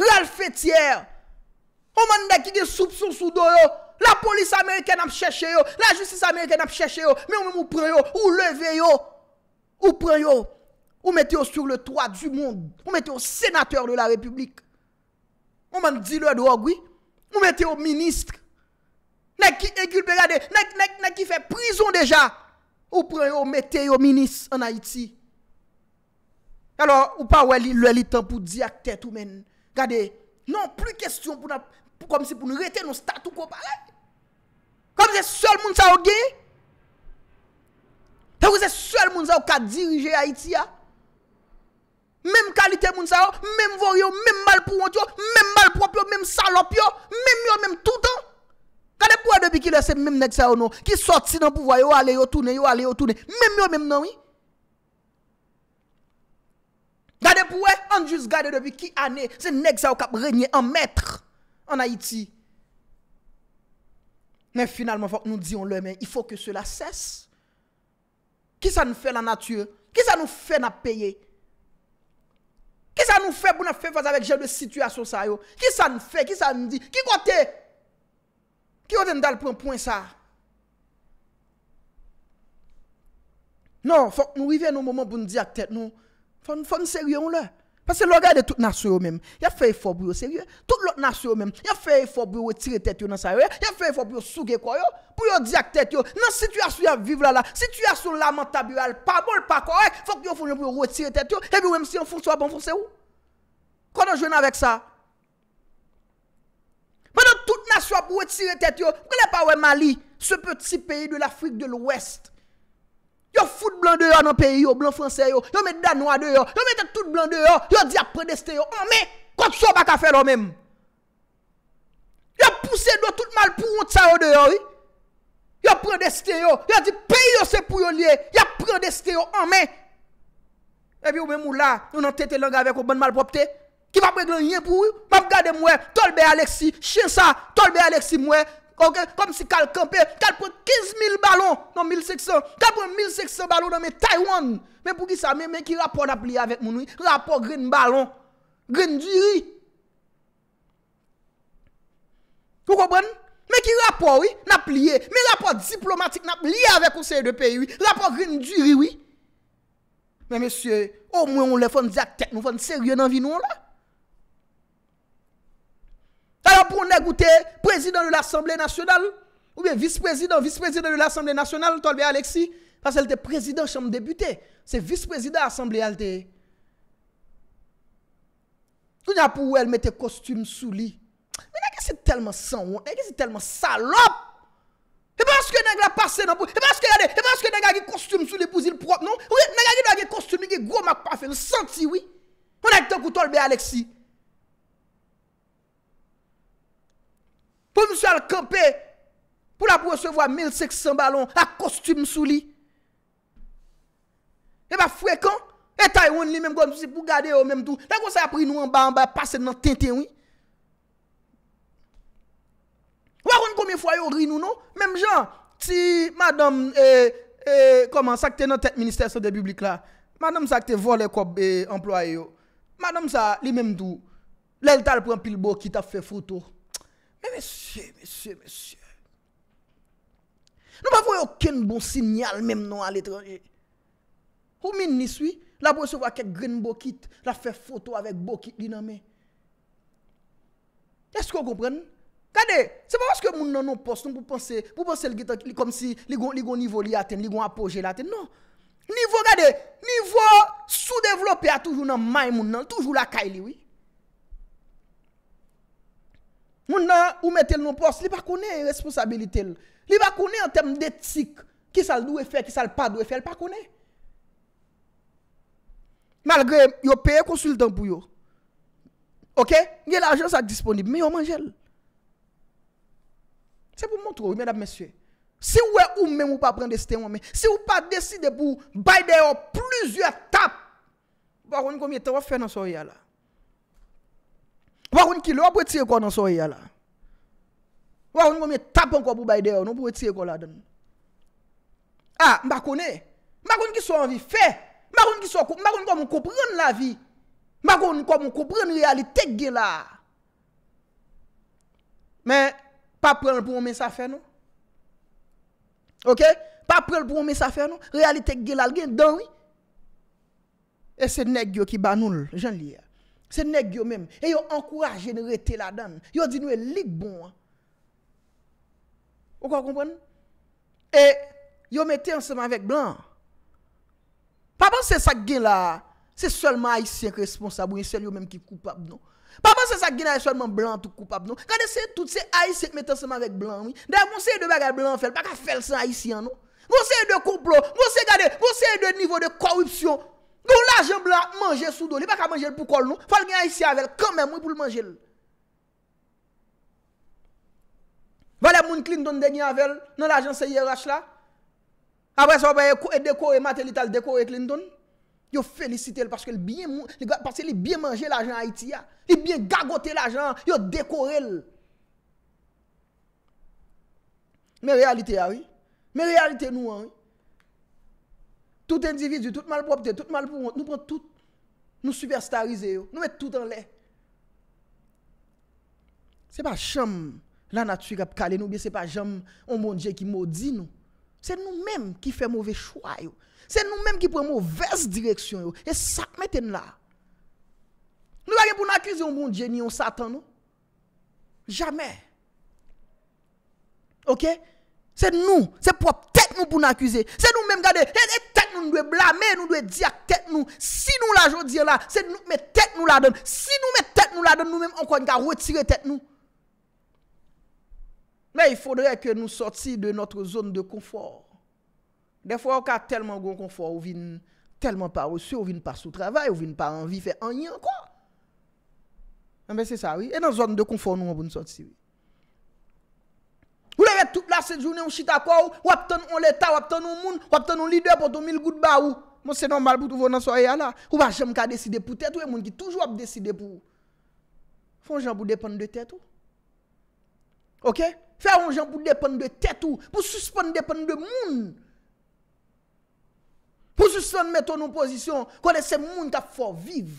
Lè l'fètièr, ou mèndè ki gen soubsoun sou do yo, La polis Ameriken ap chèche yo. La justice Ameriken ap chèche yo. Mè ou mè mè ou prè yo. Ou leve yo. Ou prè yo. Ou mè te yo sur le toit du moun. Ou mè te yo sénateur de la republik. Mè mè di lè drog wè. Ou mè te yo ministre. Mè ki ekilpe gade. Mè ki fè prison deja. Ou prè yo mè te yo ministre an Haiti. Alors ou pa wè li lè li tan pou di ak tèt ou mè. Gade. Non, pli kwestyon pou nan... Kom si pou nou rete nou statou ko parek Kom se sel moun sa ou gen Te ou se sel moun sa ou ka dirije Haiti ya Mem kalite moun sa ou Mem voryo Mem malpouwant yo Mem malpropyo Mem salop yo Mem yo, mem toutan Gade pou e debi ki le se Mem nek sa ou nou Ki sot si nan pou vwa Yo ale yo toune Yo ale yo toune Mem yo mem nan we wi. Gade pou e Anjus gade debi ki ane Se nek sa ou kap renyen an metre An Haiti. Men finalman fòk nou diyon lè men, i fòk ke sè la sès. Ki sa nou fè la natyè? Ki sa nou fè na peyè? Ki sa nou fè pou nou fè fòz avèk jèl de situasyon sa yo? Ki sa nou fè? Ki sa nou di? Ki kote? Ki o den dal pou an poen sa? Non, fòk nou rivè nou momon pou nou di ak tèt. Fòk nou seryon lè. Pase logay de tout nas yo mèm, ya fey fob yo serye, tout lot nas yo mèm, ya fey fob yo etire tèt yo nan sa yo, ya fey fob yo souge kwa yo, pou yo diak tèt yo, nan situasyon yon vive la la, situasyon laman tabiwal, pa bol pa kwa, fok yo foun yo pou yo etire tèt yo, e bi wèm si yon foun so apan foun se ou? Kwa do jwen avèk sa? Pade tout nas yo apou etire tèt yo, mwenè pa wè Mali, se petit peyi de l'Afrique de l'Ouest? Yo foute blan deyo nan peyi yo, blan franse yo, yo mette dan wade yo, yo mette tout blan deyo, yo di apre desteyo, anmen, kakso baka fè lo mèm. Yo oh, pousse do tout mal pou yon tsar o deyo, yo pre desteyo, yo di peyi yo se pou yon liye, yo pre desteyo, anmen. E pi ou mè mou la, yon nan tete langa vek ou ban bon mal popte, ki va pre glan yon pou yon, mam gade mwen, tolbe Aleksi, chen sa, tolbe Aleksi mwen, Ok, kom si kal kampe, kal pou 15.000 balon nan 1.600, kal pou 1.600 balon nan mè Taiwan. Mè pou ki sa, mè mè ki rapor nap liye avèk moun wè, rapor gren balon, gren diri. Mè ki rapor wè, nap liye, mè rapor diplomatik nap liye avèk ouseye de peyi wè, rapor gren diri wè. Mè mè sè, ou mwen ou lè fon diak tek, nou fon serye nan vi nou wè. Lala pou nèk ou tè, prezidant lè l'Assemblée Nationale, ou bè vice-prezidant, vice-prezidant lè l'Assemblée Nationale, tol bè Alexi, pasè lè tè prezidant chanm débutè, se vice-prezidant lè l'Assemblée, lè tè. Kou nèk pou ou el mè tè kostum sou li, mè nèkè se telman san, mè nèkè se telman salop, e baske nèk la pase nan pou, e baske nèk a gè kostum sou li pou zil prop, non, ou nèk a gè kostum li gè gwo mak pa fè lè senti, oui, mè nèk tol kou tol bè Alexi, Pou la pwesevo a 1,600 balon a kostum sou li. E ba fwe kon? E Taiwan li menm kon, si pou gade yo menm dou. La kon sa ap rinou an ba an ba, pase nan tentenwi. Wakon kome fwa yo rinou nou? Mem jan, ti madame, e, eh, e, eh, koman, sakte nan tek minister se de biblik la, madame sakte vo le kop e eh, employe yo. Madame sa, li menm dou, lel tal pou an pil bo ki ta fe foto. Mesye, mesye, mesye Nou pa voye oken bon sinyal Mem nan al etranje Ou min niswi La pou se vwa kek grin bokit La fe foto avek bokit li nan men Esko gopren? Gade, se pa wos ke moun nan nou post Nou pou pense, pou pense l gita Kom si li gon nivou li aten Li gon apoje la aten, non Nivou gade, nivou sou devlopi A toujou nan may moun nan Toujou la kay li wii Moun nan ou mette l nou pos, li pa kone responsabilite l. Li pa kone an tem detik ki sal do we fe, ki sal pa do we fe, li pa kone. Malgre yo peye konsultan pou yo. Ok? Ye la ajen sa disponib, me yo manjel. Se pou mwontro, ou mwen ap mesye. Se ou e ou men mwou pa prende este mwen men. Se ou pa deside pou bayde yo plizye tap. Parouni komye te wafen an so ya la. Wakoun ki lè, wap wè tiye kò nan so yè la? Wakoun kon mè tapan kò pou bay de yò, nou wè tiye kò la den. Ah, mbakounè, mbakoun ki sou anvi, fè, mbakoun ki sou, mbakoun kon mwen koupren la vi, mbakoun kon mwen koupren realite gè la. Mè, pa prel pou mwen sa fè nou? Ok? Pa prel pou mwen sa fè nou? Realite gè la, gen danwi? E se negyo ki banoul, jen li ya. Se neg yo men, e yo ankouraje ne rete la dan. Yo di nou e lik bon an. Ou kon kompon? E, yo mette an seman vek blan. Pa ban se sak gen la, se solman haisyen ki responsabou, yon sel yo men ki koupab nou. Pa ban se sak gen la, se solman blan tou koupab nou. Kade se tout se haisyen, mette an seman vek blan mi. De, moun se yon de bagay blan fel, pa ka fel san haisyen nou. Moun se yon de koup blan, moun se yon de niveau de korupsyon. Goun la jen blan manje sou do li, pa ka manje li pou kol nou. Fal gen a yisi avel, kame moun pou l manje li. Vale moun Clinton denye avel, nan la jen se yi rach la. Abre se wabay e dekore matelita l dekore Clinton. Yo felicite li, parce li bien manje la jen a iti ya. Li bien gagote la jen, yo dekore li. Men realite ya ah wè, men realite nou wè ah wè. Tout individu, tout malpropde, tout malprop, nou pren tout. Nou superstarize yo, nou met tout an lè. Se pa chanm la natuik ap kalen nou, se pa chanm ou moun bon dje ki moudi nou. Se nou menm ki fè mouvè chwa yo. Se nou menm ki pren mouvè s direksyon yo. E sak meten la. Nou la gen pou nan krize ou moun bon dje ni ou satan nou. Jamè. Ok? Se nou, se prop, tek nou pou n'akuse. Se nou mèm gade, tek nou nou dwe blame, nou dwe diak, tek nou. Si nou la jodi la, se nou mèm tek nou la den. Si nou mèm tek nou la den, nou mèm anko anka wè tire tek nou. Mè, y fòdre ke nou soti de notre zone de konfor. De fò, anka telman goun konfor, ou vin telman pa reçou, ou vin pa sou travay, ou vin pa anvi fè an yon, kwa. Mè, se sa, wè, e nan zone de konfor nou mèm pou nou soti, wè. La se jounen ou chita kwa ou, wap ton on leta, wap ton on moun, wap ton on lide pou ton mil gout ba ou. Moun se nan mal pou touvo nan soya la. Ou ba jem ka deside pou tet ou, e moun ki toujou ap deside pou ou. Fon jen pou depan de tet ou. Ok? Fon jen pou depan de tet ou, pou suspan depan de moun. Pou suspan meton nou pozisyon, kone se moun tap for viv.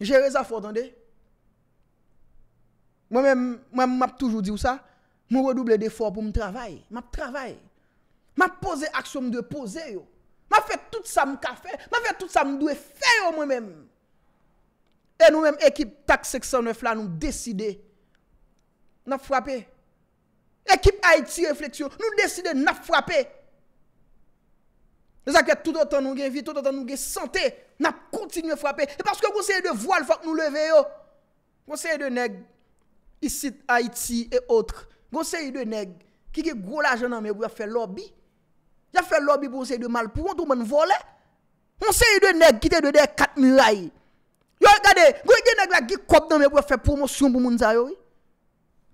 Je reza for dande. Mwen nou ap toujou di ou sa. Mou odeble defor pou mLEfer. Mwenв Tanzle te vouye pose. Mwenv fè tout sa m Buenos Aires foussa fè. Mwenv fè tout sa m le treat fè. Mwenm e nou men e ekip Tac-609 la nou desider. Nou frapè. Ekip Hitec-165, nou desider nou frapè. jou sa kay tout an an nou sante. Nou frapè. Land nan nou chande, razem nan nou fw Node 중, lan nan nou chande, Isit, Haiti et autres. Gwese yi de neg, ki ge gwo la jen nan mè wè fè lobby. Yè fè lobby pou yon se yi de mal pou yon tou men volè. Gwese yi de neg, ki te de de kat mi ray. Yo gade, gwe gen neg la gi kot nan mè wè fè promosyon pou moun zayoi.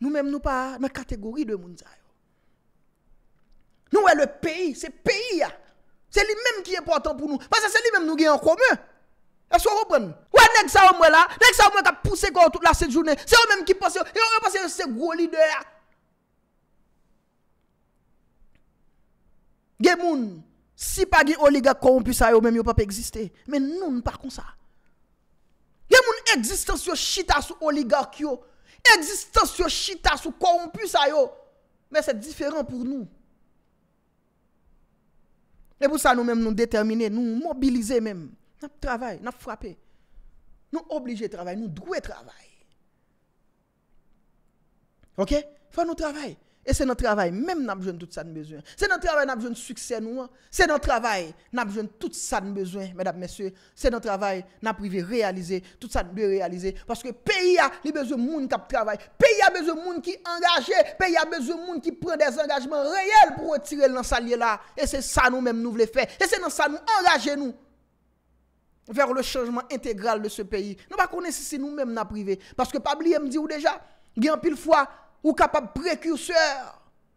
Nou mèm nou pa, mè kategori de moun zayoi. Nou wè le peyi, se peyi ya. Se li mèm ki important pou nou. Pase se li mèm nou gen an komè. Esko ou bon? Ouè neg sa ou mwen la? Neg sa ou mwen ta pousse kon tout la se jounen? Se ou menm ki pose yo? Se ou menm pose yo se gwo li de ya? Gemoun, si pa gi oligak korompu sa yo menm yo pa pe egziste, men nou nou pa kon sa. Gemoun, egzistans yo chita sou oligak yo, egzistans yo chita sou korompu sa yo, men se diferan pou nou. E pou sa nou menm nou determine, nou mobilize menm. Nap travay, nap frape. Nou oblije travay, nou drouye travay. Ok? Fwa nou travay. E se nan travay, menm nap joun tout sa nbezwen. Se nan travay, nap joun suksen nou. Se nan travay, nap joun tout sa nbezwen, mèdap mèsyè. Se nan travay, nap rivey realizey, tout sa dwey realizey. Paske pe y a li bezou moun kap travay. Pe y a bezou moun ki angaje, pe y a bezou moun ki pren des angajman reyel pou retirel nan sa liye la. E se sa nou menm nou vle fè. E se nan sa nou angaje nou. Ver le chanjman entegral de se peyi. Nou pa konensisi nou menm nan prive. Paske pabliye m di ou deja. Gyan pil fwa ou kapab prekuseur.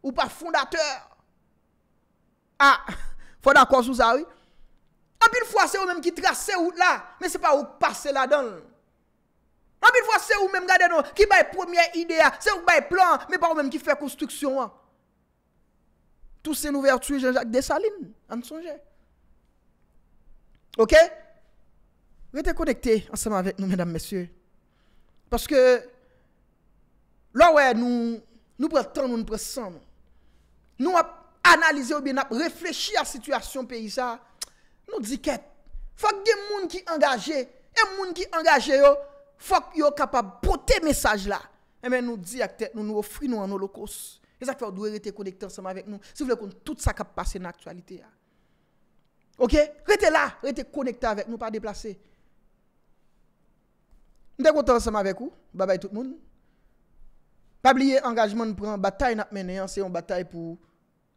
Ou pa fondateur. Ha. Ah, fwa nan kwa sou zari. An pil fwa se ou menm ki trase ou la. Men se pa ou pase la don. An pil fwa se ou menm gade nou. Ki baye premier idea. Se ou baye plan. Men pa ou menm ki fwe konstruksyon an. Tous se nou vertu jean Jacques Dessalines. An souje. Ok? Rete konekte ansama avèk nou, mèdame, mèsyè. Paske, lò wè, nou, nou pre tan nou, nou pre san nou. Nou ap analize ou bè nap, reflechi a situasyon pe isa, nou di kèp. Fok gen moun ki angaje, en moun ki angaje yo, fok yo kapab pote mesaj la. Emen nou di ak tèp, nou nou ofri nou anolokos. Eza kwa dwe rete konekte ansama avèk nou. Se vle kon, tout sa kap pase n'aktualite ya. Ok? Rete la, rete konekte avèk nou, pa deplasey. Ndèk wotan seman vek ou? Babay tout moun. Pabliye angajman pran batay nap menenyan. Se yon batay pou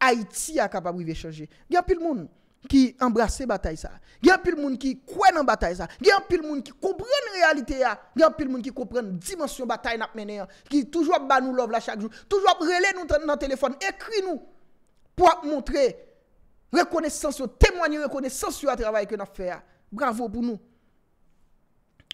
Haiti a kapabri vechange. Gyan pil moun ki embrase batay sa. Gyan pil moun ki kwen nan batay sa. Gyan pil moun ki koubren realite ya. Gyan pil moun ki koubren dimensyon batay nap menenyan. Ki toujwa ban nou lov la chak jou. Toujwa brele nou nan telefon. Ekri nou. Po ap montre. Rekonensansyo. Temwanyo rekonensansyo a travay ke nan fe ya. Bravo pou nou.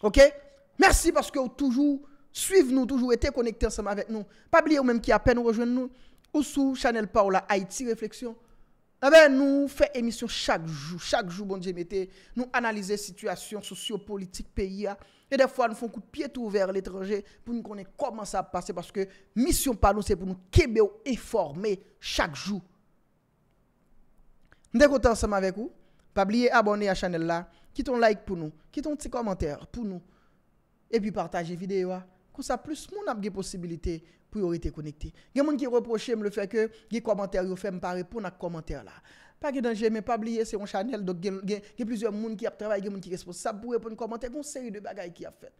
Ok? Ok? Mersi paske ou toujou suiv nou, toujou ete konekte ansama vek nou. Pabli ou menm ki apen ou rejwen nou, ou sou chanel pa ou la Haiti Reflexion, abe eh nou fe emisyon chak jou, chak jou bon jemete, nou analize sitwasyon, sosyo-politik, peyi ya, e defwa nou fon kou pietou ver l'etreje pou nou konen koman sa pase, paske misyon pa nou se pou nou kebe ou informe chak jou. Ndekote ansama vek ou, pabli e abone a chanel la, kiton like pou nou, kiton ti komenter pou nou, E pi partaje videyo, kon sa plus moun ap ge posibilite priorite konikti. Gen moun ki reproche m le feke, ge komentaryo fe m pare pou nan komentaryo la. Pa gen dan jeme, pa bliye se moun chanel, do gen gen, gen plizye moun ki ap travay, gen moun ki respon, sa pou repon komentaryo moun seri de bagay ki ap fet.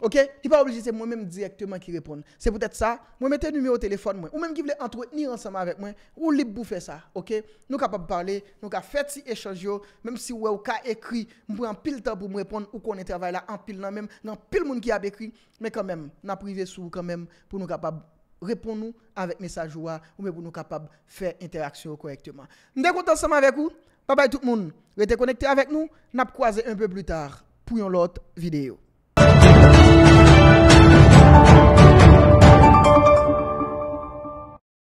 Ok? Tu pas obligé, c'est moi-même directement qui répond. C'est peut-être ça. Moi, mettez numéro de téléphone, Ou même qui voulait entretenir ensemble avec moi. Ou libre faire ça. Ok? Nous capables parler. Nous capables faire si échange. Même si ouais, ou ka écrit, nous prend pile temps pour me répondre. Ou qu'on travail là en pile, non même. Dans pile monde qui a écrit. Mais quand même, n'a privé sous quand même pour nous capables répondre nous avec message ou pour nous capables faire interaction correctement. Nous sommes ensemble avec vous. Bye bye tout le monde. Restez connecté avec nous. Nous croisé un peu plus tard pour une autre vidéo.